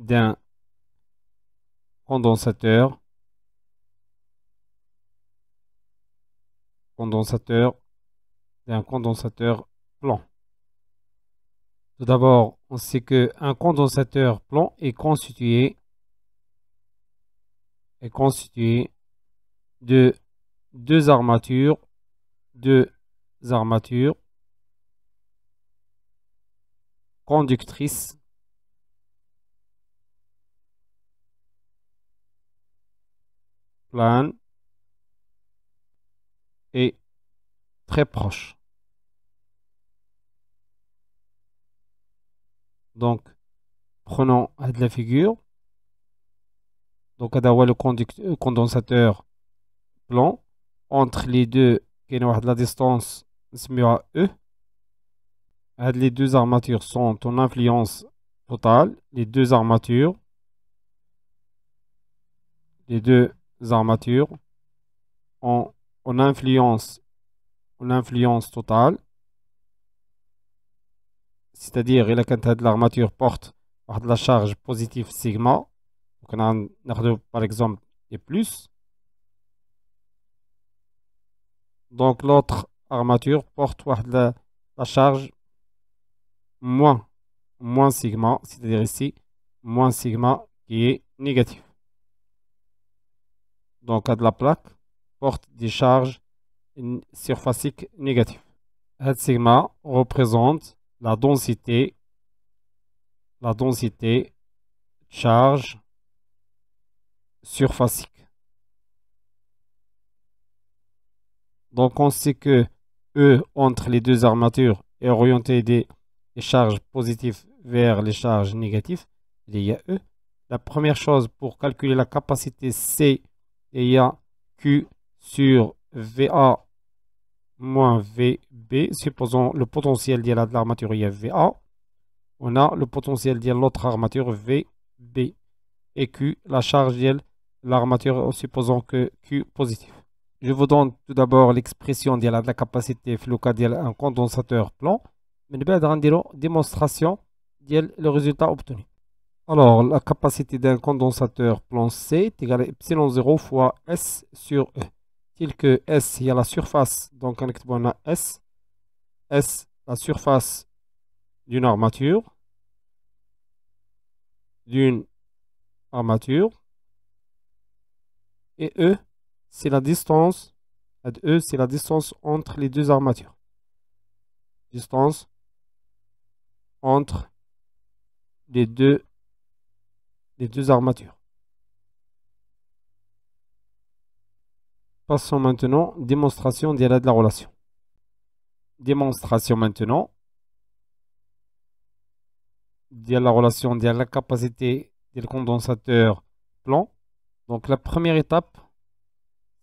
d'un condensateur condensateur d'un condensateur plan. Tout d'abord, on sait que un condensateur plan est constitué est constitué de deux armatures, deux armatures conductrices plane et très proche. Donc, prenons la figure. Donc, à le euh, condensateur plan. Entre les deux, il y a la distance, à E. Les deux armatures sont en influence totale. Les deux armatures. Les deux armatures en, influence, totale. C'est-à-dire, quantité de l'armature porte de la charge positive sigma. Donc, on a par exemple et plus. Donc, l'autre armature porte de la, charge moins, moins sigma, c'est-à-dire ici, moins sigma qui est négatif dans le cas de la plaque porte des charges surfaciques négatives. Head sigma représente la densité la densité charge surfacique. Donc on sait que E entre les deux armatures est orienté des charges positives vers les charges négatives. Il y a E. La première chose pour calculer la capacité C a Q sur VA moins VB, supposons le potentiel de l'armature VA, on a le potentiel de l'autre armature VB, et Q, la charge de l'armature, supposons que Q positif. Je vous donne tout d'abord l'expression de la capacité flouca d'un condensateur plan, mais nous allons une démonstration le résultat obtenu. Alors, la capacité d'un condensateur plan C est égale à epsilon 0 fois S sur E. Tel que S, il y a la surface, donc on a S. S, la surface d'une armature. D'une armature. Et E, c'est la distance. E, c'est la distance entre les deux armatures. Distance entre les deux les deux armatures. Passons maintenant démonstration de la relation. Démonstration maintenant de la relation de la capacité du condensateur plan. Donc la première étape,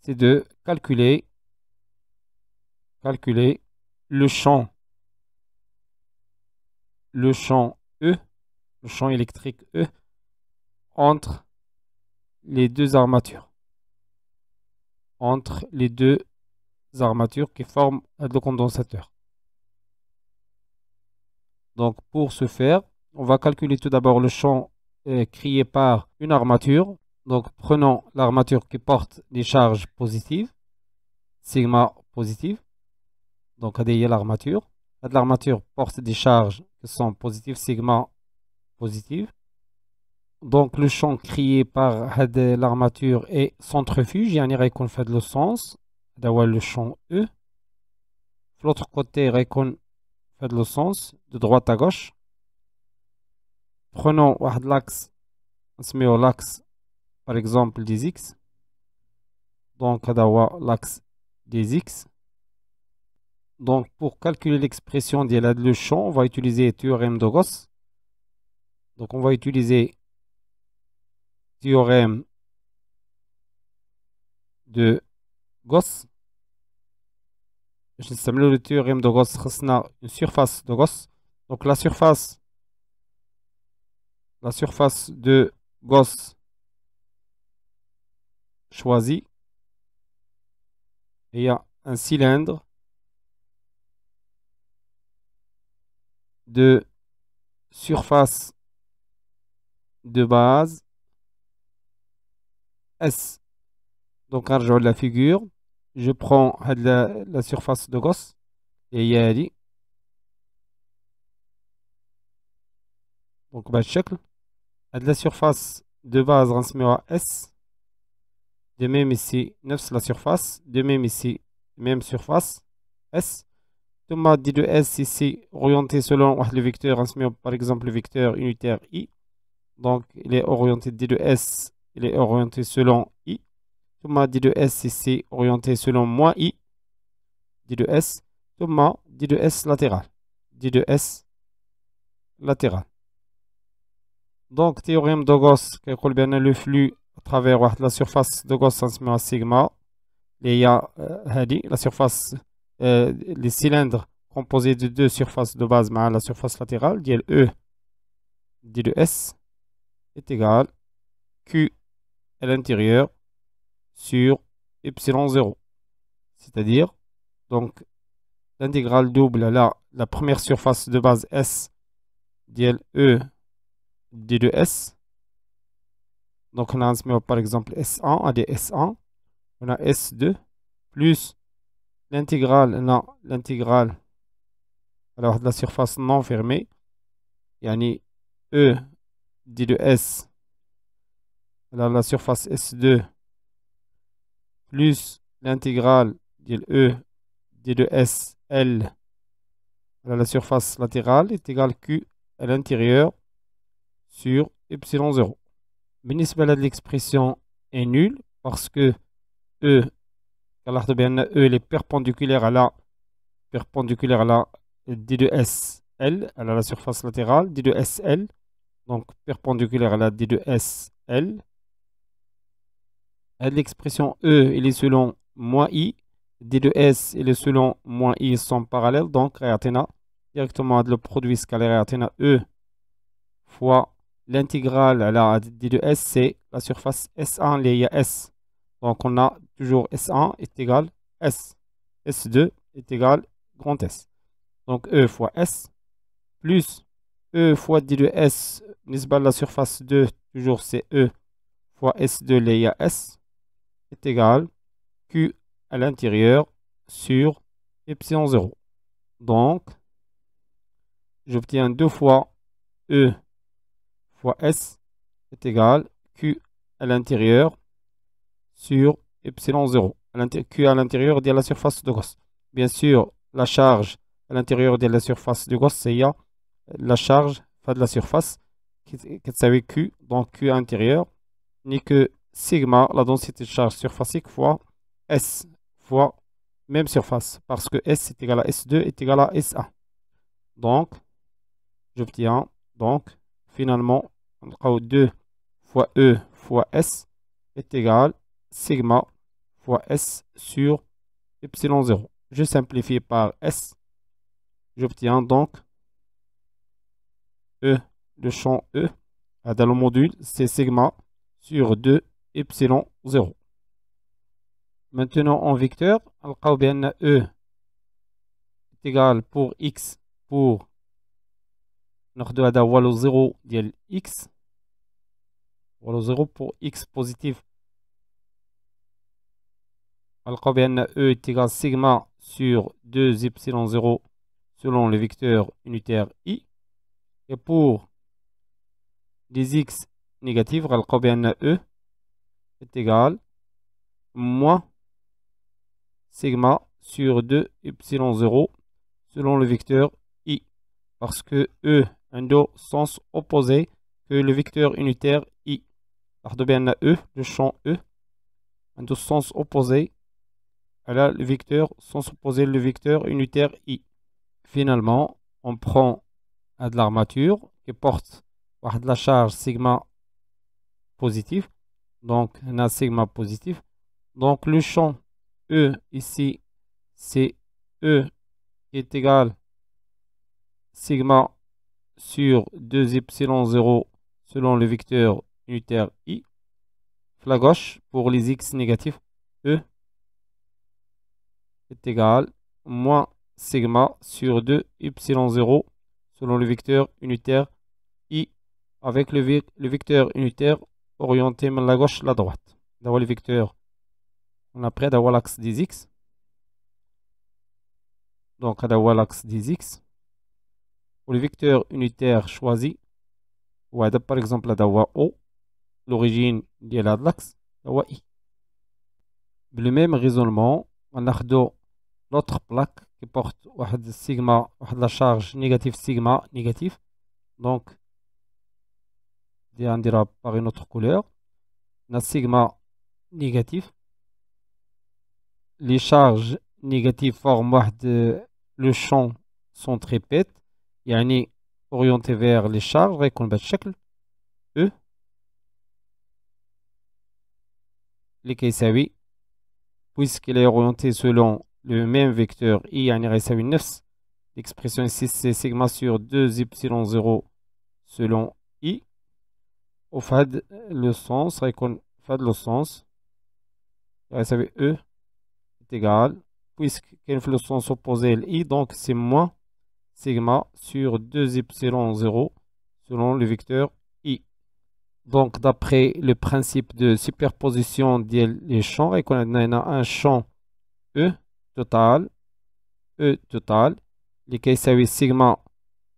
c'est de calculer, calculer le champ, le champ E, le champ électrique E entre les deux armatures. Entre les deux armatures qui forment le condensateur. Donc pour ce faire, on va calculer tout d'abord le champ euh, créé par une armature. Donc prenons l'armature qui porte des charges positives, sigma positive. Donc il y l'armature. L'armature porte des charges qui sont positives, sigma positive donc le champ créé par l'armature est centrifuge يعني غيكون في هذا fait le sens. d'avoir le champ E l'autre côté il fait le sens de droite à gauche prenons se met met l'axe, par exemple des x donc هذا l'axe des x donc pour calculer l'expression de le champ on va utiliser le théorème de Gauss donc on va utiliser théorème de Gauss. Je le théorème de Gauss. Une surface de Gauss. Donc la surface, la surface de Gauss choisie. Et il y a un cylindre de surface de base S. Donc, je la figure. Je prends la, surface de Gauss. Et Yali. Donc, bah, à La surface de base, on S. De même ici, 9 la surface. De même ici, même surface. S. dit de s ici orienté selon le vecteur met par exemple le vecteur unitaire i donc il est orienté 2 s il est orienté selon i. Thomas dit de S ici, orienté selon moins i, dit de S. Thomas dit de S latéral, dit de S latéral. Donc, théorème de Gauss, qui est le flux à travers la surface de Gauss, en sigma. Il y a la surface, euh, les cylindres composés de deux surfaces de base, mais la surface latérale, dit E, dit de S, est égal Q à l'intérieur sur epsilon 0. C'est-à-dire, donc, l'intégrale double la, première surface de base S dl e d 2 S. Donc, on a par exemple S1 ads S1. On a S2 plus l'intégrale, non, l'intégrale, alors de la surface non fermée, ni E d 2 S alors la surface S2 plus l'intégrale d'E D2S L alors la surface latérale est égale Q à l'intérieur sur epsilon 0. Mais de l'expression est nulle parce que E de bien E est perpendiculaire à la perpendiculaire à la D2S L à la surface latérale d 2 sl donc perpendiculaire à la D2S l'expression E, il est selon moins I. D 2 S, et est selon moins I sont parallèles. Donc, réatena directement le produit scalaire réatena E fois l'intégrale à la D 2 S, c'est la surface S1, les S. Donc, on a toujours S1 est égal S. S2 est égal grand S. Donc, E fois S plus E fois D 2 S, n'est-ce pas la surface 2, toujours c'est E fois S2, les S est égal Q à l'intérieur sur epsilon 0. Donc, j'obtiens 2 fois E fois S est égal Q à l'intérieur sur epsilon 0. Q à l'intérieur de la surface de Gauss. Bien sûr, la charge à l'intérieur de la surface de Gauss, c'est la charge de la surface qui est Q, donc Q à l'intérieur, n'est que sigma, la densité de charge surfacique, fois S, fois même surface, parce que S est égal à S2 est égal à S1. Donc, j'obtiens, donc, finalement, 2 fois E fois S est égal sigma fois S sur epsilon 0. Je simplifie par S. J'obtiens donc E, le champ E, dans le module, c'est sigma sur 2 epsilon 0. Maintenant, en vecteur, on E est égal pour x pour 0 x Valeur 0 pour x positif نلقاو bien E est égal sigma sur 2 epsilon 0 selon le vecteur unitaire i et pour des x négatifs نلقاو E est égal moins sigma sur 2 epsilon 0 selon le vecteur i parce que e un sens opposé que le vecteur unitaire i. bien à e, le champ e, un sens opposé à le vecteur sens opposé le vecteur unitaire i. Finalement, on prend de l'armature qui porte de la charge sigma positive donc un sigma positif. Donc le champ E ici, c'est E est égal sigma sur 2 y 0 selon le vecteur unitaire I. La gauche pour les x négatifs, E est égal moins sigma sur 2 y 0 selon le vecteur unitaire I avec le, le vecteur unitaire orienté de la gauche à la droite. D'avoir le vecteur, on a près d'avoir l'axe des x. Donc, d'avoir l'axe des x. Pour le vecteur unitaire choisi, ou par exemple, d'avoir O, l'origine de l'axe, d'avoir I. Le même raisonnement, on a l'autre plaque qui porte sigma, la charge négative sigma négative. Donc, on dira par une autre couleur. On sigma négatif. Les charges négatives forment le champ sont très pètes. Il y a orienté vers les charges et qu'on E. Les cas oui. Puisqu'il est orienté selon le même vecteur I, à RSA 9, l'expression ici c'est sigma sur 2 y 0 selon I au هاد le sens, في هاد E, غيساوي égal, égal puisque le sens opposé i, à donc donc c'est sigma sur 2 y 0 selon le vecteur i. Donc d'après le principe de superposition des champs, il a un champ E total, E total, les sigma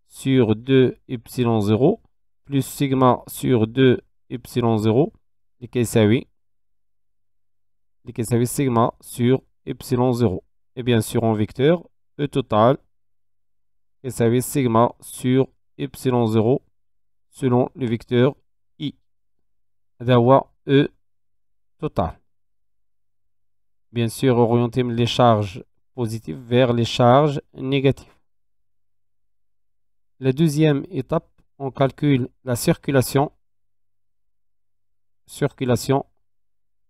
sur 2 y 0 plus sigma sur 2 epsilon 0 Les Les اللي sigma sur epsilon 0 et bien sûr en vecteur E total Ksav sigma sur epsilon 0 selon le vecteur I D'avoir E total bien sûr orienter les charges positives vers les charges négatives la deuxième étape on calcule la circulation,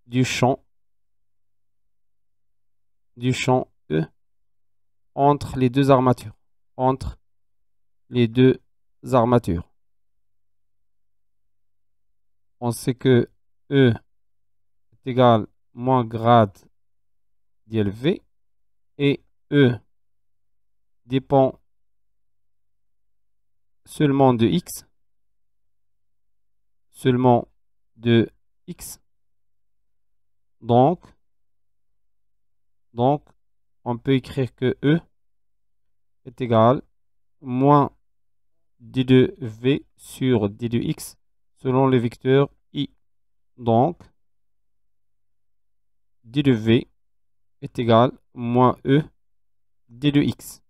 du champ, du champ E entre les deux armatures, entre les deux armatures. On sait que E est égal à moins grade d'LV et E dépend seulement de x seulement 2 x donc donc on peut écrire que e est égal moins d2v sur d2x selon le vecteur i donc d2v est égal moins e d2x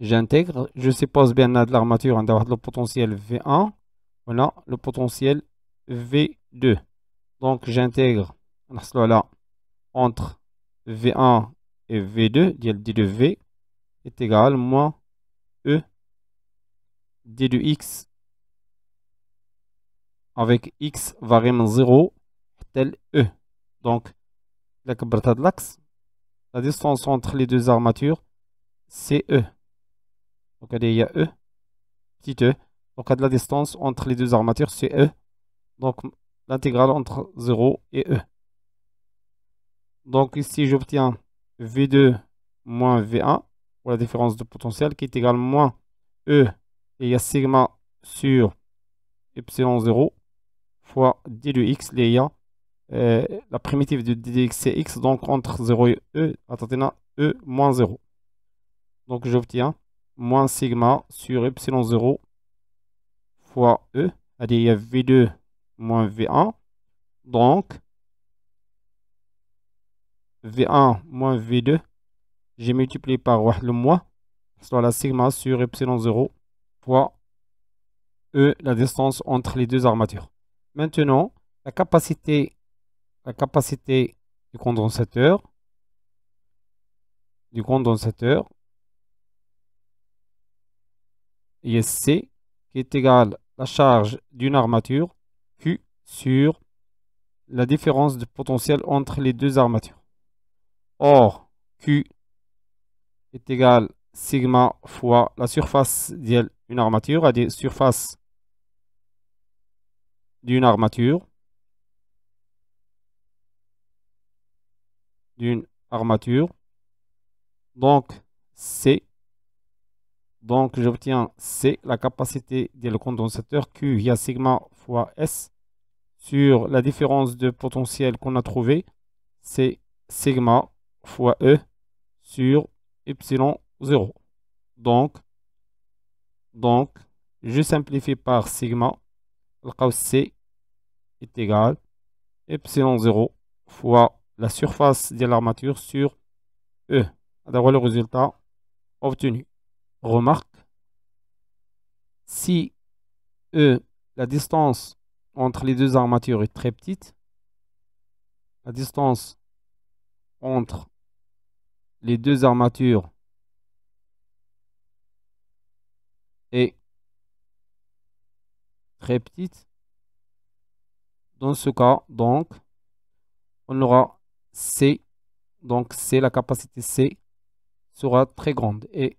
j'intègre. Je suppose bien de l'armature, on a le potentiel V1, on a le potentiel V2. Donc j'intègre là entre V1 et V2, d de V est égal moins E d de X avec X variant 0 tel E. Donc la de l'axe, la distance entre les deux armatures, c'est E. Donc, il y a E. Petit E. Donc, à de la distance entre les deux armatures, c'est E. Donc, l'intégrale entre 0 et E. Donc, ici, j'obtiens V2 moins V1 pour la différence de potentiel qui est égale moins E. Et il y a sigma sur epsilon 0 fois d de x, il y a la primitive de d de x, c'est x, donc entre 0 et E, attendez E moins 0. Donc j'obtiens moins sigma sur epsilon 0 fois E, c'est-à-dire V2 moins V1. Donc, V1 moins V2, j'ai multiplié par le moins, soit la sigma sur epsilon 0 fois E, la distance entre les deux armatures. Maintenant, la capacité, la capacité du condensateur, du condensateur, C qui est égal à la charge d'une armature Q sur la différence de potentiel entre les deux armatures. Or, Q est égal sigma fois la surface d'une armature, à dire surface d'une armature, d'une armature. Donc, C donc, j'obtiens C, la capacité du condensateur Q via sigma fois S sur la différence de potentiel qu'on a trouvé. C'est sigma fois E sur epsilon 0. Donc, donc je simplifie par sigma. Le cas C est égal epsilon 0 fois la surface de l'armature sur E. D'avoir le résultat obtenu. Remarque, si E, la distance entre les deux armatures est très petite, la distance entre les deux armatures est très petite. Dans ce cas, donc, on aura C. Donc, C, la capacité C sera très grande. Et